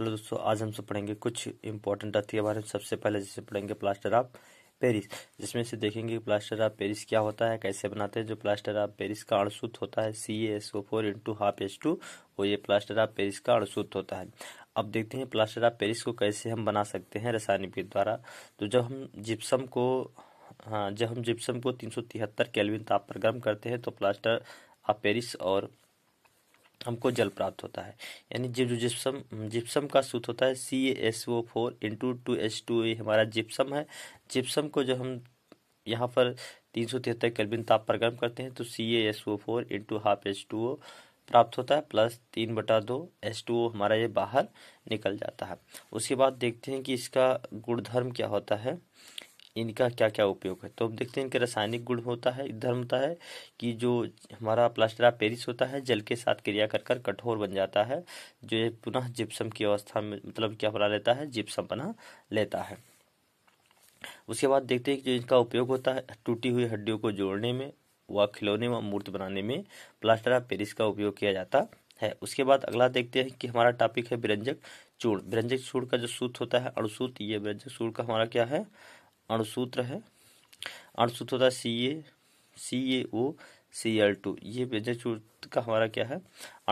hello दोस्तों आज हम सब पढ़ेंगे कुछ इंपॉर्टेंट अर्थी के बारे में सबसे पहले जिसे पढ़ेंगे प्लास्टर ऑफ पेरिस जिसमें से देखेंगे प्लास्टर ऑफ पेरिस क्या होता है कैसे बनाते हैं जो प्लास्टर ऑफ पेरिस का अणुसूत होता है C S O four into half H two और ये प्लास्टर ऑफ पेरिस का अणुसूत होता है अब देखते हैं प्लास्टर ऑफ पेरिस को कैसे हम बना सकते हैं रासायनिक विधि द्वारा तो जब हम जिप्सम को हाँ जब हम जिप्सम को तीन सौ तिहत्तर केल्विन ताप पर गर्म करते हैं तो प्लास्टर ऑफ पेरिस और हमको जल प्राप्त होता है यानी जो जिप्सम जिप्सम का सूत होता है C S O four into two H two A हमारा जिप्सम है जिप्सम को जब हम यहाँ पर तीन सौ तिहत्तर कैलबिन ताप पर गर्म करते हैं तो C S O four into half H two O प्राप्त होता है प्लस तीन बटा दो एस टू ओ हमारा ये बाहर निकल जाता है उसके बाद देखते हैं कि इसका गुणधर्म क्या होता है इनका क्या क्या उपयोग है तो अब देखते हैं इनके रासायनिक गुण होता है धर्म होता है कि जो हमारा प्लास्टर ऑफ पेरिस होता है जल के साथ क्रिया कर कर कठोर बन जाता है जो ये पुनः जिप्सम की अवस्था में मतलब क्या बना लेता है जिप्सम बना लेता है उसके बाद देखते हैं कि जो इनका उपयोग होता है टूटी हुई हड्डियों को जोड़ने में व खिलौने व मूर्त बनाने में प्लास्टर ऑफ पेरिस का उपयोग किया जाता है उसके बाद अगला देखते हैं कि हमारा टॉपिक है व्यंजक चूर्ण व्यंजक चूर्ण का जो सूत होता है अणुसूत ये व्यंजक चूर्ण का हमारा क्या है अणुसूत्र है अणुसूत्र होता है C A C A O C L two ये व्यंजन चूर्ण का हमारा क्या है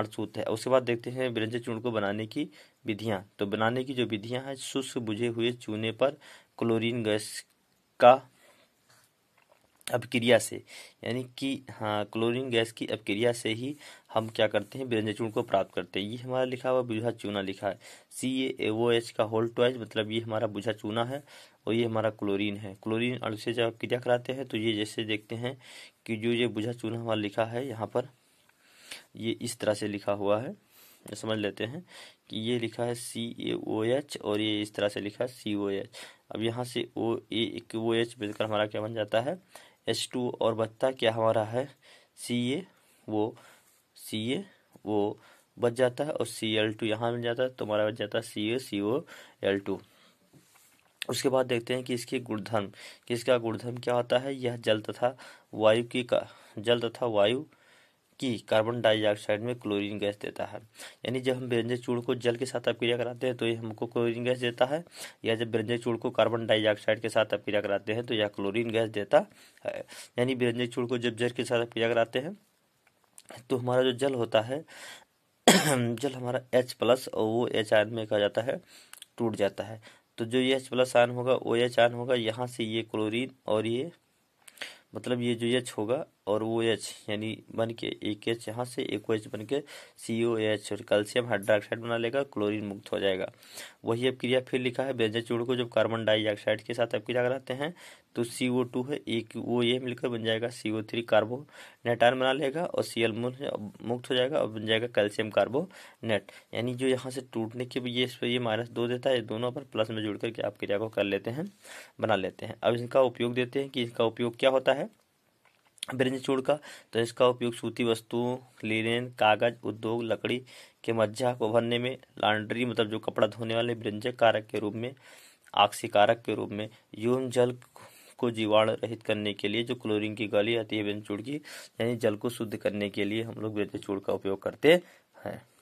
अणसूत्र है उसके बाद देखते हैं व्यंजन चूर्ण को बनाने की विधियां तो बनाने की जो विधियां हैं शुष्क बुझे हुए चूने पर क्लोरीन गैस का अपक्रिया से यानी कि हाँ क्लोरीन गैस की अपक्रिया से ही हम क्या करते हैं व्यंजन चूर्ण को प्राप्त करते हैं ये हमारा लिखा हुआ बुझा चूना लिखा है सी ए ओ एच का होल टॉइज मतलब ये हमारा बुझा चूना है और ये हमारा क्लोरीन है क्लोरीन अड़ से जब क्रिया कराते हैं तो ये जैसे देखते हैं कि जो ये बुझा चूना हमारा लिखा है यहाँ पर ये इस तरह से लिखा हुआ है समझ लेते हैं कि ये लिखा है सी ए ओ एच और ये इस तरह से लिखा है सी ओ एच अब यहाँ से ओ ए एक ओ एच मिलकर हमारा क्या बन जाता है एच टू और बत्ता क्या हमारा है सी ए वो सी ए वो बच जाता है और सी एल टू यहाँ मिल जाता है तो हमारा बच जाता है सी ए सी ओ एल टू उसके बाद देखते हैं कि इसके गुणधर्म किसका गुणधर्म क्या होता है यह जल तथा वायु की का जल तथा वायु कि कार्बन डाइऑक्साइड में क्लोरीन गैस देता है यानी जब हम बिरंजक चूड़ को जल के साथ अपक्रिया कराते हैं तो ये हमको क्लोरीन गैस देता है या जब बिरंजक चूड़ को कार्बन डाइऑक्साइड के साथ अपक्रिया कराते हैं तो यह क्लोरीन गैस देता है यानी बिरंजक चूड़ को जब जल के साथ अपक्रिया कराते हैं तो हमारा जो जल होता है जल हमारा एच प्लस और वो एच आयन में कहा जाता है टूट जाता है तो जो ये एच प्लस आयन होगा वो एच आयन होगा यहाँ से ये क्लोरीन और ये मतलब ये जो एच होगा और ओ एच यानी बन के एक एच यहाँ से एक ओ एच बन के सी ओ एच और कैल्शियम हाइड्रोक्साइड बना लेगा क्लोरीन मुक्त हो जाएगा वही अब क्रिया फिर लिखा है बेंजा चूड़ को जब कार्बन डाइऑक्साइड के साथ अब क्रिया कराते हैं तो सी ओ टू है एक ओ ए मिलकर बन जाएगा सी ओ थ्री कार्बो नेटान बना लेगा और सी एल मुक्त हो जाएगा और बन जाएगा कैल्शियम कार्बो नेट यानी जो यहाँ से टूटने के ये इस पर ये माइनस दो देता है दोनों पर प्लस में जुड़ करके आप क्रिया को कर लेते हैं बना लेते हैं अब इनका उपयोग देते हैं कि इसका उपयोग क्या होता है ब्रिंज चूड़ का तो इसका उपयोग सूती वस्तुओं लिनेन कागज उद्योग लकड़ी के मज्जा को भरने में लॉन्ड्री मतलब जो कपड़ा धोने वाले ब्रिंजक कारक के रूप में आक्सी कारक के रूप में यूम जल को जीवाणु रहित करने के लिए जो क्लोरीन की गली आती है ब्रिंज चूड़ की यानी जल को शुद्ध करने के लिए हम लोग ब्रिंज चूड़ का उपयोग करते हैं